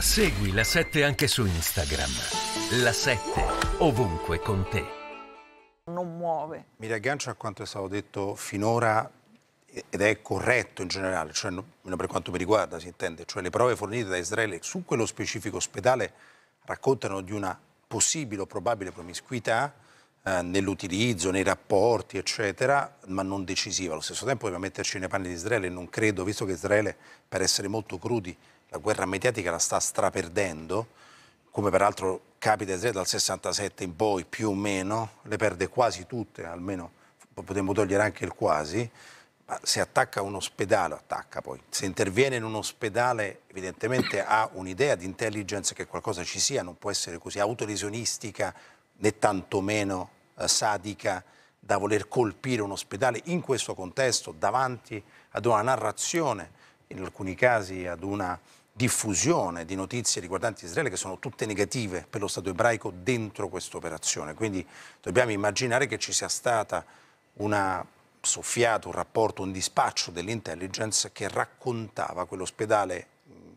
Segui la 7 anche su Instagram. La 7 ovunque con te. Non muove. Mi riaggancio a quanto è stato detto finora ed è corretto in generale, cioè meno per quanto mi riguarda si intende, cioè le prove fornite da Israele su quello specifico ospedale raccontano di una possibile o probabile promiscuità eh, nell'utilizzo, nei rapporti, eccetera, ma non decisiva. Allo stesso tempo dobbiamo metterci nei panni di Israele, non credo, visto che Israele, per essere molto crudi, la guerra mediatica la sta straperdendo, come peraltro capita dal 67 in poi più o meno, le perde quasi tutte, almeno potremmo togliere anche il quasi, ma se attacca un ospedale, attacca poi, se interviene in un ospedale evidentemente ha un'idea di intelligence che qualcosa ci sia, non può essere così autolesionistica né tantomeno eh, sadica da voler colpire un ospedale in questo contesto davanti ad una narrazione, in alcuni casi ad una diffusione di notizie riguardanti Israele che sono tutte negative per lo Stato ebraico dentro questa operazione. Quindi dobbiamo immaginare che ci sia stata una soffiata, un rapporto, un dispaccio dell'intelligence che raccontava quell'ospedale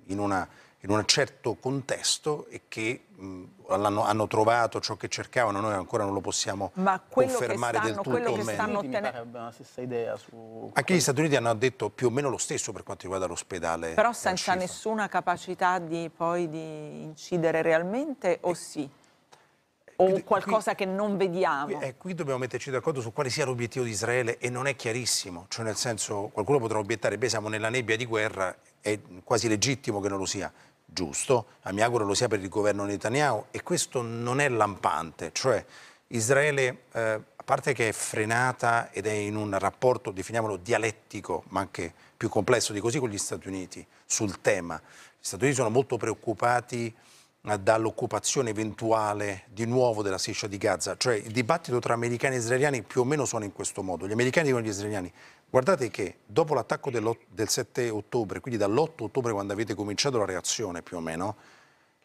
in una in un certo contesto e che mh, hanno, trovato ciò che cercavano, noi ancora non lo possiamo Ma confermare stanno, del tutto. Quello che stanno ottenendo... la stessa idea su... Anche gli Stati Uniti hanno detto più o meno lo stesso per quanto riguarda l'ospedale. Però eh, senza nessuna capacità di, poi di incidere realmente o sì? Eh, o qualcosa qui, che non vediamo. Qui, eh, qui dobbiamo metterci d'accordo su quale sia l'obiettivo di Israele e non è chiarissimo, cioè nel senso qualcuno potrà obiettare beh siamo nella nebbia di guerra, è quasi legittimo che non lo sia, giusto, mi auguro lo sia per il governo Netanyahu, e questo non è lampante, cioè Israele, eh, a parte che è frenata ed è in un rapporto, definiamolo, dialettico, ma anche più complesso di così, con gli Stati Uniti sul tema. Gli Stati Uniti sono molto preoccupati eh, dall'occupazione eventuale di nuovo della striscia di Gaza. Cioè il dibattito tra americani e israeliani più o meno sono in questo modo. Gli americani dicono agli israeliani Guardate che dopo l'attacco del 7 ottobre, quindi dall'8 ottobre quando avete cominciato la reazione più o meno,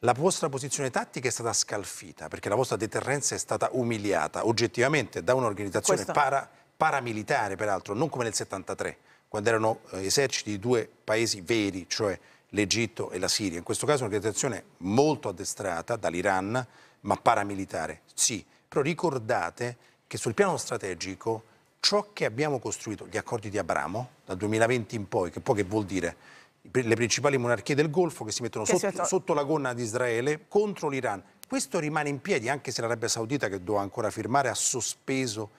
la vostra posizione tattica è stata scalfita perché la vostra deterrenza è stata umiliata oggettivamente da un'organizzazione para, paramilitare, peraltro, non come nel 73, quando erano eh, eserciti di due paesi veri, cioè l'Egitto e la Siria. In questo caso un'organizzazione molto addestrata dall'Iran, ma paramilitare, sì. Però ricordate che sul piano strategico ciò che abbiamo costruito, gli accordi di Abramo, dal 2020 in poi, che poi che vuol dire? Le principali monarchie del Golfo che si mettono che sotto, si sotto la gonna di Israele contro l'Iran. Questo rimane in piedi anche se l'Arabia Saudita, che doveva ancora firmare, ha sospeso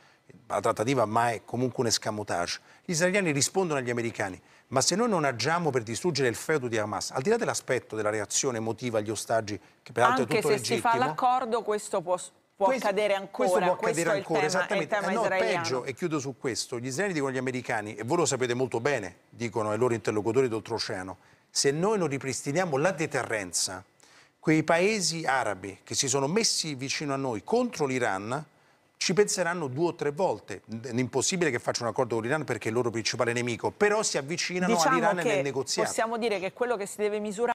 la trattativa, ma è comunque un escamotage. Gli israeliani rispondono agli americani, ma se noi non agiamo per distruggere il feudo di Hamas, al di là dell'aspetto della reazione emotiva agli ostaggi, che peraltro Anche è tutto legittimo... Anche se si fa l'accordo, questo può può questo, accadere ancora. Questo può accadere questo ancora, tema, esattamente. Eh, no, peggio, e chiudo su questo, gli israeliani dicono agli americani, e voi lo sapete molto bene, dicono ai loro interlocutori d'oltreoceano, se noi non ripristiniamo la deterrenza, quei paesi arabi che si sono messi vicino a noi contro l'Iran ci penseranno due o tre volte. È impossibile che facciano un accordo con l'Iran perché è il loro principale nemico, però si avvicinano diciamo all'Iran nel negoziato. Possiamo dire che quello che si deve misurare